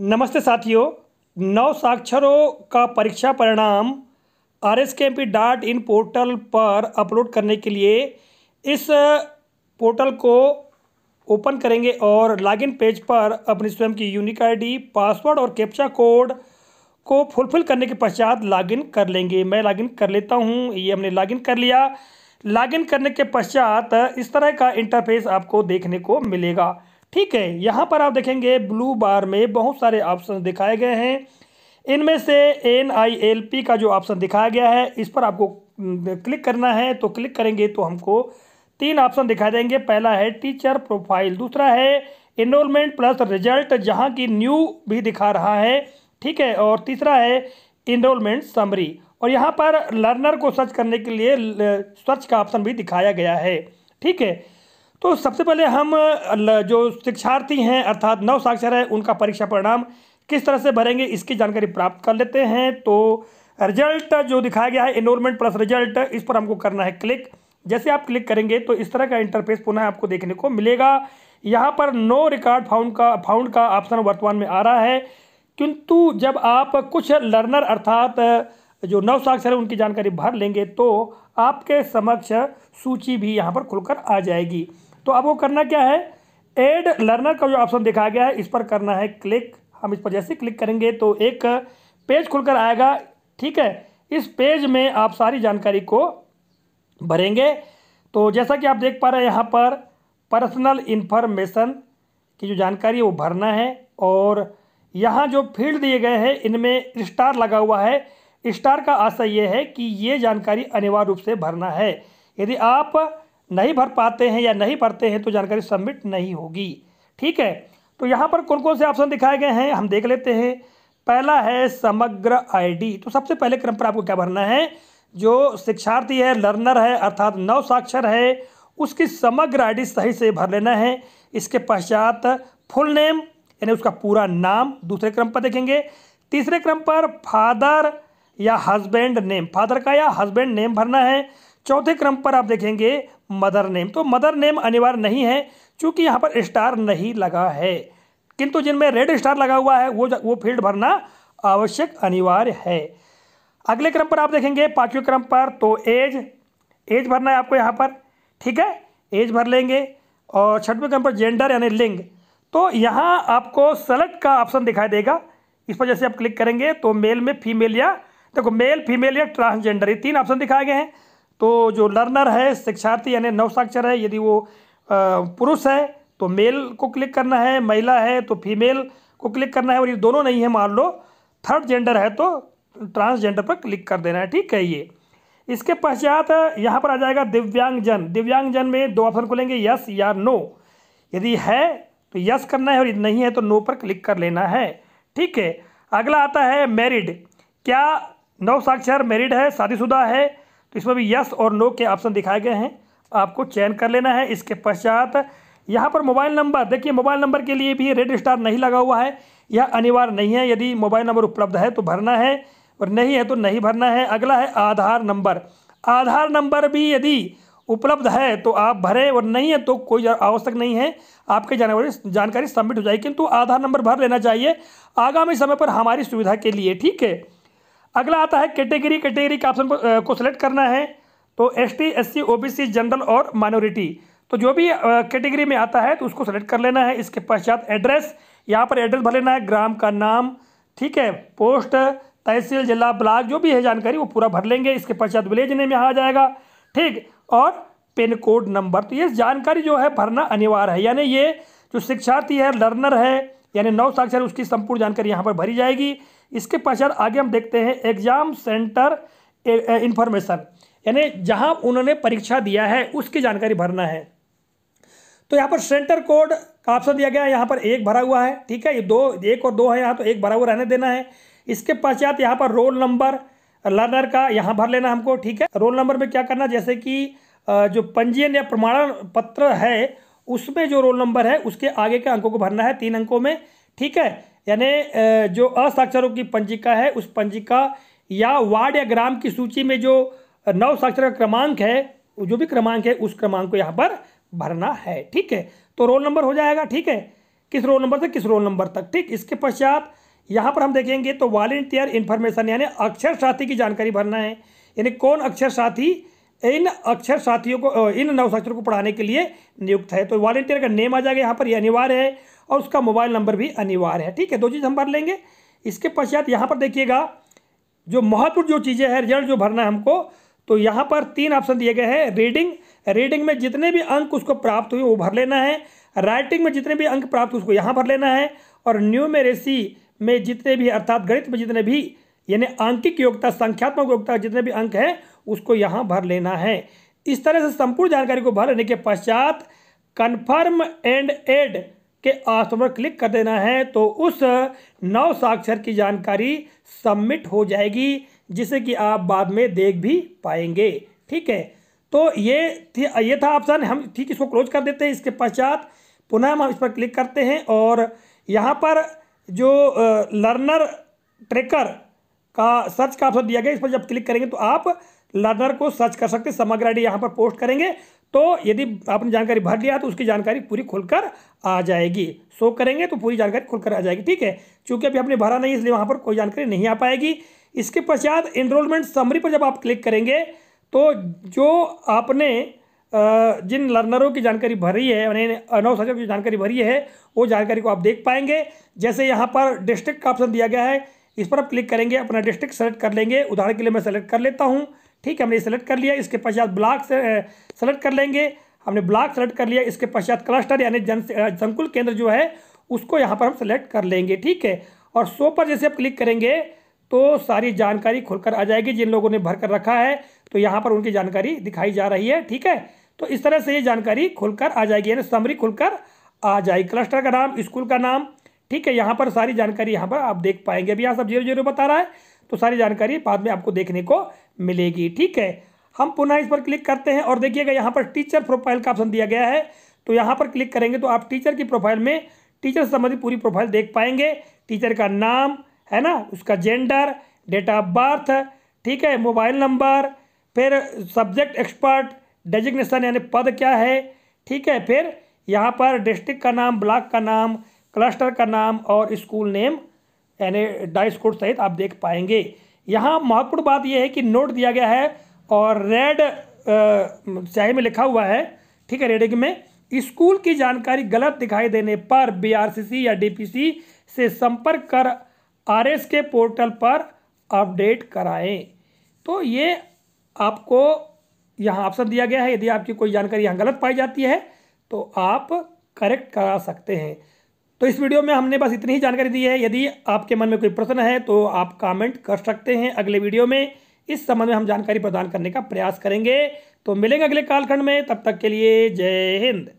नमस्ते साथियों नौ साक्षरों का परीक्षा परिणाम R S K M P dot in portal पर अपलोड करने के लिए इस पोर्टल को ओपन करेंगे और लॉगिन पेज पर अपनी स्वयं की यूनिक आईडी पासवर्ड और कैप्चा कोड को फुलफिल करने के पश्चात लॉगिन कर लेंगे मैं लॉगिन कर लेता हूं ये हमने लॉगिन कर लिया लॉगिन करने के पश्चात इस तरह का इंटरफेस आपको देखने को मिलेगा ठीक है यहाँ पर आप देखेंगे ब्लू बार में बहुत सारे ऑप्शन दिखाए गए हैं इनमें से एन आई एल पी का जो ऑप्शन दिखाया गया है इस पर आपको क्लिक करना है तो क्लिक करेंगे तो हमको तीन ऑप्शन दिखाई देंगे पहला है टीचर प्रोफाइल दूसरा है इनरोलमेंट प्लस रिजल्ट जहाँ की न्यू भी दिखा रहा है ठीक है और तीसरा है इनरोलमेंट समरी और यहाँ पर लर्नर को सर्च करने के लिए सर्च का ऑप्शन भी दिखाया गया है ठीक है तो सबसे पहले हम जो शिक्षार्थी हैं अर्थात नव साक्षर है उनका परीक्षा परिणाम किस तरह से भरेंगे इसकी जानकारी प्राप्त कर लेते हैं तो रिजल्ट जो दिखाया गया है इनोरमेंट प्लस रिजल्ट इस पर हमको करना है क्लिक जैसे आप क्लिक करेंगे तो इस तरह का इंटरफेस पुनः आपको देखने को मिलेगा यहाँ पर नो रिकॉर्ड फाउंड का फाउंड का ऑप्शन वर्तमान में आ रहा है किंतु जब आप कुछ लर्नर अर्थात जो नव साक्षर है उनकी जानकारी भर लेंगे तो आपके समक्ष सूची भी यहाँ पर खुलकर आ जाएगी तो अब वो करना क्या है एड लर्नर का जो ऑप्शन दिखाया गया है इस पर करना है क्लिक हम इस पर जैसे क्लिक करेंगे तो एक पेज खुलकर आएगा ठीक है इस पेज में आप सारी जानकारी को भरेंगे तो जैसा कि आप देख पा रहे हैं यहाँ पर पर्सनल इन्फॉर्मेशन की जो जानकारी है वो भरना है और यहाँ जो फील्ड दिए गए हैं इनमें स्टार लगा हुआ है स्टार का आशा ये है कि ये जानकारी अनिवार्य रूप से भरना है यदि आप नहीं भर पाते हैं या नहीं भरते हैं तो जानकारी सबमिट नहीं होगी ठीक है तो यहाँ पर कौन कौन से ऑप्शन दिखाए गए हैं हम देख लेते हैं पहला है समग्र आईडी तो सबसे पहले क्रम पर आपको क्या भरना है जो शिक्षार्थी है लर्नर है अर्थात नव साक्षर है उसकी समग्र आईडी सही से भर लेना है इसके पश्चात फुल नेम यानी उसका पूरा नाम दूसरे क्रम पर देखेंगे तीसरे क्रम पर फादर या हस्बैंड नेम फादर का या हस्बैंड नेम भरना है चौथे क्रम पर आप देखेंगे मदर नेम तो मदर नेम अनिवार्य नहीं है क्योंकि यहाँ पर स्टार नहीं लगा है किंतु जिनमें रेड स्टार लगा हुआ है वो वो फील्ड भरना आवश्यक अनिवार्य है अगले क्रम पर आप देखेंगे पांचवें क्रम पर तो एज एज भरना है आपको यहाँ पर ठीक है एज भर लेंगे और छठवें क्रम पर जेंडर यानी लिंग तो यहाँ आपको सेलेक्ट का ऑप्शन दिखाई देगा इस पर जैसे आप क्लिक करेंगे तो मेल में फीमेल या देखो मेल फीमेल या ट्रांसजेंडर ये तीन ऑप्शन दिखाए गए हैं तो जो लर्नर है शिक्षार्थी यानी नवसाक्षर है यदि वो पुरुष है तो मेल को क्लिक करना है महिला है तो फीमेल को क्लिक करना है और ये दोनों नहीं है मान लो थर्ड जेंडर है तो ट्रांसजेंडर पर क्लिक कर देना है ठीक है ये इसके पश्चात यहाँ पर आ जाएगा दिव्यांगजन दिव्यांगजन में दो ऑप्शन खुलेंगे यस या नो यदि है तो यस करना है और यदि नहीं है तो नो पर क्लिक कर लेना है ठीक है अगला आता है मैरिड क्या नव साक्षर मैरिड है शादीशुदा है तो इसमें भी यस और नो के ऑप्शन दिखाए गए हैं आपको चयन कर लेना है इसके पश्चात यहाँ पर मोबाइल नंबर देखिए मोबाइल नंबर के लिए भी रेड स्टार नहीं लगा हुआ है यह अनिवार्य नहीं है यदि मोबाइल नंबर उपलब्ध है तो भरना है और नहीं है तो नहीं भरना है अगला है आधार नंबर आधार नंबर भी यदि उपलब्ध है तो आप भरें और नहीं है तो कोई आवश्यक नहीं है आपके जानकारी जानकारी सबमिट हो जाएगी किंतु आधार नंबर भर लेना चाहिए आगामी समय पर हमारी सुविधा के लिए ठीक है अगला आता है कैटेगरी कैटेगरी के ऑप्शन को, को सिलेक्ट करना है तो S T S C O B C general और माइनॉरिटी तो जो भी कैटेगरी में आता है तो उसको सेलेक्ट कर लेना है इसके पश्चात एड्रेस यहाँ पर एड्रेस भर लेना है ग्राम का नाम ठीक है पोस्ट तहसील जिला ब्लॉक जो भी है जानकारी वो पूरा भर लेंगे इसके पश्चात विलेज नेम यहाँ आ जाएगा ठीक और पिन कोड नंबर तो ये जानकारी जो है भरना अनिवार्य है यानी ये जो शिक्षार्थी है लर्नर है यानी नौ साक्षर उसकी संपूर्ण जानकारी यहाँ पर भरी जाएगी इसके पश्चात आगे हम देखते हैं एग्जाम सेंटर इंफॉर्मेशन यानी जहां उन्होंने परीक्षा दिया है उसकी जानकारी भरना है तो यहाँ पर सेंटर कोड का ऑप्शन दिया गया है यहां पर एक भरा हुआ है ठीक है ये दो एक और दो है यहाँ तो एक भरा हुआ रहने देना है इसके पश्चात यहाँ पर रोल नंबर लर्नर का यहां भर लेना हमको ठीक है रोल नंबर में क्या करना जैसे कि जो पंजीयन या प्रमाणन पत्र है उसमें जो रोल नंबर है उसके आगे के अंकों को भरना है तीन अंकों में ठीक है यानी जो असाक्षरों की पंजिका है उस पंजिका या वार्ड या ग्राम की सूची में जो नव साक्षर का क्रमांक है जो भी क्रमांक है उस क्रमांक को यहाँ पर भरना है ठीक है तो रोल नंबर हो जाएगा ठीक है किस रोल नंबर से किस रोल नंबर तक ठीक इसके पश्चात यहाँ पर हम देखेंगे तो वॉलेंटियर इन्फॉर्मेशन यानी अक्षर साथी की जानकारी भरना है यानी कौन अक्षर साथी इन अक्षर साथियों को इन नवसाक्षरों को पढ़ाने के लिए नियुक्त है तो वॉलेंटियर का नेम आ जाएगा यहाँ पर यह अनिवार्य है और उसका मोबाइल नंबर भी अनिवार्य है ठीक है दो चीज़ हम भर लेंगे इसके पश्चात यहाँ पर देखिएगा जो महत्वपूर्ण जो चीज़ें हैं रिजल्ट जो भरना है हमको तो यहाँ पर तीन ऑप्शन दिए गए हैं रीडिंग रीडिंग में जितने भी अंक उसको प्राप्त हुए वो भर लेना है राइटिंग में जितने भी अंक प्राप्त हुए उसको यहाँ भर लेना है और न्यूमेरेसी में जितने भी अर्थात गणित में जितने भी यानी अंकिक योग्यता संख्यात्मक योग्यता जितने भी अंक हैं उसको यहाँ भर लेना है इस तरह से संपूर्ण जानकारी को भर लेने के पश्चात कन्फर्म एंड एड के आसों पर क्लिक कर देना है तो उस नौ साक्षर की जानकारी सबमिट हो जाएगी जिसे कि आप बाद में देख भी पाएंगे ठीक है तो ये ये था ऑप्शन हम ठीक इसको क्लोज कर देते हैं इसके पश्चात पुनः हम इस पर क्लिक करते हैं और यहाँ पर जो लर्नर ट्रेकर का सर्च का ऑप्शन दिया गया इस पर जब क्लिक करेंगे तो आप लर्नर को सर्च कर सकते हैं समग्र आईडी यहाँ पर पोस्ट करेंगे तो यदि आपने जानकारी भर लिया तो उसकी जानकारी पूरी खुलकर आ जाएगी शो करेंगे तो पूरी जानकारी खुलकर आ जाएगी ठीक है चूँकि अभी आपने भरा नहीं इसलिए वहाँ पर कोई जानकारी नहीं आ पाएगी इसके पश्चात इनरोलमेंट समरी पर जब आप क्लिक करेंगे तो जो आपने जिन लर्नरों की जानकारी भरी है यानी नौ सचिव की जानकारी भरी है वो जानकारी को आप देख पाएंगे जैसे यहाँ पर डिस्ट्रिक्ट का ऑप्शन दिया गया है इस पर आप क्लिक करेंगे अपना डिस्ट्रिक्ट सेलेक्ट कर लेंगे उदाहरण के लिए मैं सेलेक्ट कर लेता हूँ ठीक है हमने सेलेक्ट कर लिया इसके पश्चात ब्लॉक सेलेक्ट कर लेंगे हमने ब्लॉक सेलेक्ट कर लिया इसके पश्चात क्लस्टर यानी जन संकुल केंद्र जो है उसको यहाँ पर हम सेलेक्ट कर लेंगे ठीक है और सो पर जैसे आप क्लिक करेंगे तो सारी जानकारी खुलकर आ जाएगी जिन लोगों ने भर कर रखा है तो यहाँ पर उनकी जानकारी दिखाई जा रही है ठीक है तो इस तरह से ये जानकारी खुलकर आ जाएगी यानी समरी खुलकर आ जाएगी क्लस्टर का नाम स्कूल का नाम ठीक है यहाँ पर सारी जानकारी यहाँ पर आप देख पाएंगे अभी यहाँ सब जीरो जीरो बता रहा है तो सारी जानकारी बाद में आपको देखने को मिलेगी ठीक है हम पुनः इस पर क्लिक करते हैं और देखिएगा यहाँ पर टीचर प्रोफाइल का ऑप्शन दिया गया है तो यहाँ पर क्लिक करेंगे तो आप टीचर की प्रोफाइल में टीचर से संबंधित पूरी प्रोफाइल देख पाएंगे टीचर का नाम है ना उसका जेंडर डेट ऑफ बर्थ ठीक है मोबाइल नंबर फिर सब्जेक्ट एक्सपर्ट डेजिग्नेशन यानी पद क्या है ठीक है फिर यहाँ पर डिस्ट्रिक्ट का नाम ब्लॉक का नाम क्लस्टर का नाम और स्कूल नेम यानी डाइस कोड सहित आप देख पाएंगे यहाँ महत्वपूर्ण बात यह है कि नोट दिया गया है और रेड स्याही में लिखा हुआ है ठीक है रेडिंग में स्कूल की जानकारी गलत दिखाई देने पर बीआरसीसी या डीपीसी से संपर्क कर आरएस के पोर्टल पर अपडेट कराएं तो ये आपको यहाँ ऑप्शन दिया गया है यदि आपकी कोई जानकारी यहाँ गलत पाई जाती है तो आप करेक्ट करा सकते हैं तो इस वीडियो में हमने बस इतनी ही जानकारी दी है यदि आपके मन में कोई प्रश्न है तो आप कमेंट कर सकते हैं अगले वीडियो में इस संबंध में हम जानकारी प्रदान करने का प्रयास करेंगे तो मिलेंगे अगले कालखंड में तब तक के लिए जय हिंद